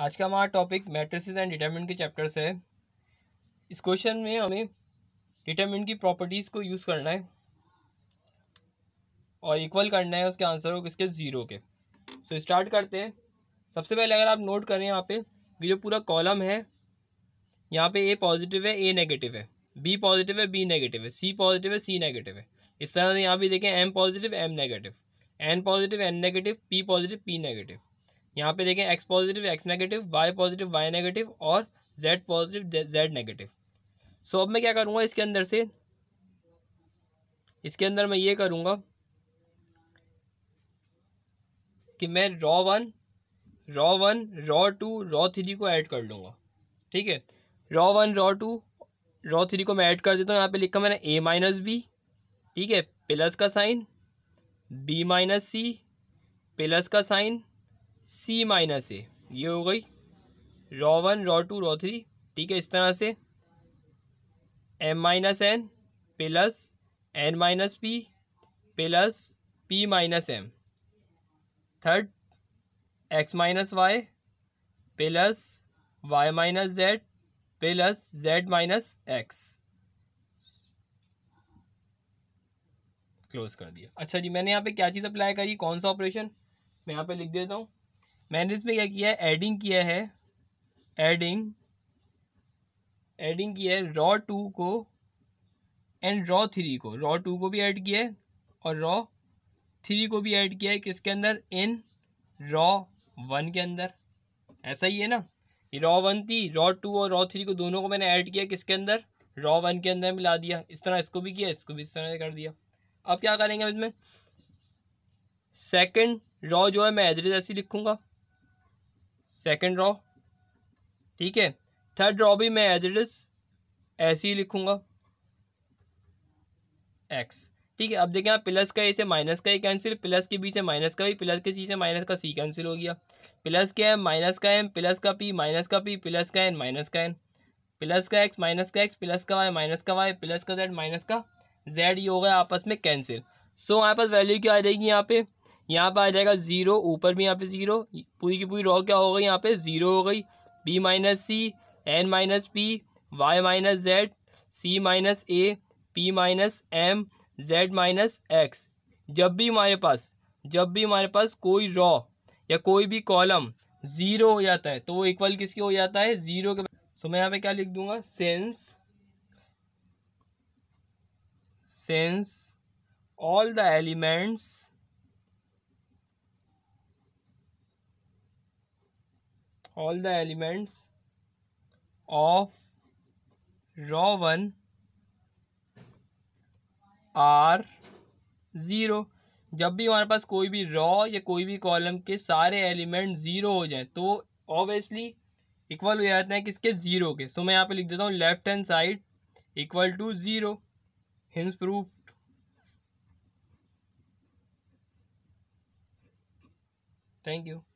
आज का हमारा टॉपिक मैट्रिसेस एंड डिटर्मिनेंट के चैप्टर्स है इस क्वेश्चन में हमें डिटर्मिनेंट की प्रॉपर्टीज़ को यूज़ करना है और इक्वल करना है उसके आंसर को किसके ज़ीरो के सो so, स्टार्ट करते हैं सबसे पहले अगर आप नोट करें यहाँ पे कि जो पूरा कॉलम है यहाँ पे ए पॉजिटिव है ए नेगेटिव है बी पॉजिटिव है बी नेगेटिव है सी पॉजिटिव है सी नेगेटिव है इस तरह से यहाँ भी देखें M positive M negative N positive N negative P positive P negative यहाँ पे देखें X positive X negative Y positive Y negative और Z positive Z negative so अब मैं क्या करूँगा इसके अंदर से इसके अंदर मैं ये करूँगा कि मैं row one row one row two row three को ऐड कर लूँगा ठीक है row one row two row three को मैं ऐड कर देता हूँ यहाँ पे लिखा मैंने ए माइनस बी ठीक है प्लस का sign B minus C plus का साइन सी माइनस ए ये हो गई row one row two row three ठीक है इस तरह से M minus N plus N minus P plus P minus M third X minus Y plus Y minus Z plus Z minus X close कर दिया अच्छा जी मैंने यहाँ पे क्या चीज़ अप्लाई करी कौन सा ऑपरेशन मैं यहाँ पे लिख देता हूँ मैंने इसमें क्या किया है एडिंग किया है एडिंग एडिंग किया है रॉ टू को एंड रॉ थ्री को रॉ टू को भी ऐड किया है और रॉ थ्री को भी ऐड किया है किसके अंदर इन रॉ वन के अंदर ऐसा ही है ना ये रॉ वन थी रॉ टू और रॉ थ्री को दोनों को मैंने ऐड किया किसके अंदर रॉ वन के अंदर मिला दिया इस तरह इसको भी किया इसको भी इस तरह कर दिया अब क्या करेंगे इसमें सेकंड रॉ जो है मैं एजरेज ऐसी लिखूंगा सेकेंड रॉ ठीक है थर्ड रॉ भी मैं एज इट इज ऐसे ही लिखूंगा एक्स ठीक है अब देखें आप प्लस का ए से माइनस का ए कैंसिल प्लस के बी से माइनस का भी प्लस के सी से माइनस का सी कैंसिल हो गया प्लस के एम माइनस का एम प्लस का पी माइनस का पी प्लस का एन माइनस का एन प्लस का एक्स माइनस का एक्स प्लस का वाई माइनस का वाई प्लस का जेड माइनस का जेड ये हो गया आपस में कैंसिल सो हमारे पास वैल्यू क्या आ जाएगी यहाँ पे यहाँ पे आ जाएगा ज़ीरो ऊपर भी यहाँ पे ज़ीरो पूरी की पूरी रॉ क्या हो गई यहाँ पे ज़ीरो हो गई B minus C N minus P Y minus Z C minus A P minus M Z minus X जब भी हमारे पास जब भी हमारे पास कोई रॉ या कोई भी कॉलम ज़ीरो हो जाता है तो वो इक्वल किसके हो जाता है ज़ीरो के सो मैं यहाँ पे क्या लिख दूंगा since since all the elements all the elements of row 1 are zero जब भी हमारे पास कोई भी रॉ या कोई भी कॉलम के सारे एलिमेंट ज़ीरो हो जाएं तो ऑब्वियसली इक्वल हो जाते हैं किसके ज़ीरो के सो मैं यहाँ पे लिख देता हूँ left hand side equal to zero hence proof thank you